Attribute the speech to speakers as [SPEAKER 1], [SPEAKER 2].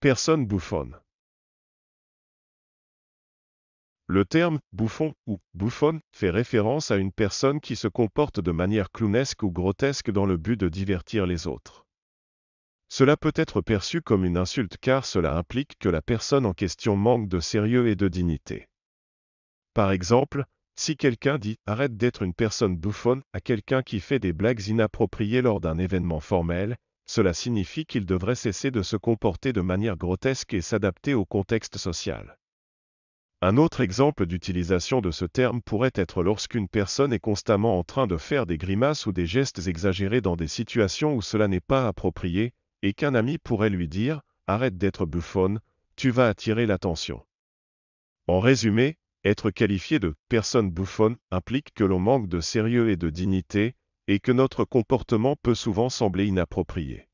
[SPEAKER 1] personne bouffonne.
[SPEAKER 2] Le terme bouffon ou bouffonne fait référence à une personne qui se comporte de manière clownesque ou grotesque dans le but de divertir les autres. Cela peut être perçu comme une insulte car cela implique que la personne en question manque de sérieux et de dignité. Par exemple, si quelqu'un dit ⁇ Arrête d'être une personne bouffonne ⁇ à quelqu'un qui fait des blagues inappropriées lors d'un événement formel, cela signifie qu'il devrait cesser de se comporter de manière grotesque et s'adapter au contexte social. Un autre exemple d'utilisation de ce terme pourrait être lorsqu'une personne est constamment en train de faire des grimaces ou des gestes exagérés dans des situations où cela n'est pas approprié, et qu'un ami pourrait lui dire ⁇ Arrête d'être buffonne, tu vas attirer l'attention ⁇ En résumé, être qualifié de personne bouffonne implique que l'on manque de sérieux et de dignité, et que notre comportement peut souvent sembler inapproprié.